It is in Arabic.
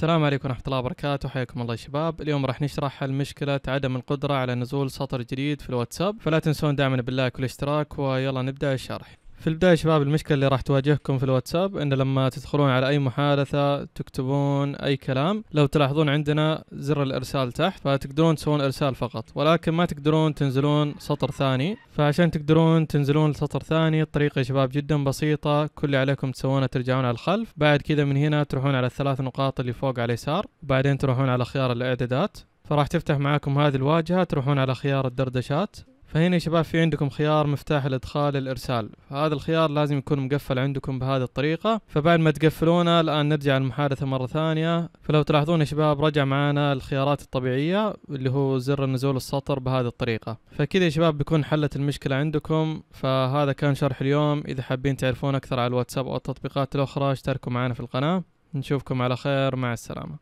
السلام عليكم ورحمة الله وبركاته حياكم الله يا شباب اليوم راح نشرح مشكلة عدم القدرة على نزول سطر جديد في الواتساب فلا تنسون دعمنا باللايك والاشتراك ويلا نبدأ الشرح في البداية شباب المشكلة اللي راح تواجهكم في الواتساب ان لما تدخلون على اي محادثة تكتبون اي كلام لو تلاحظون عندنا زر الارسال تحت فتقدرون تسوون ارسال فقط ولكن ما تقدرون تنزلون سطر ثاني فعشان تقدرون تنزلون سطر ثاني الطريقة يا شباب جدا بسيطة كل اللي عليكم تسوونه ترجعون على الخلف بعد كذا من هنا تروحون على الثلاث نقاط اللي فوق على اليسار وبعدين تروحون على خيار الاعدادات فراح تفتح معاكم هذه الواجهة تروحون على خيار الدردشات فهنا يا شباب في عندكم خيار مفتاح الادخال الارسال هذا الخيار لازم يكون مقفل عندكم بهذه الطريقة فبعد ما تقفلونه الان نرجع المحادثة مرة ثانية فلو تلاحظون يا شباب رجع معانا الخيارات الطبيعية اللي هو زر نزول السطر بهذه الطريقة فكذا يا شباب بيكون حلت المشكلة عندكم فهذا كان شرح اليوم اذا حابين تعرفون اكثر على الواتساب او التطبيقات الاخرى اشتركوا معنا في القناة نشوفكم على خير مع السلامة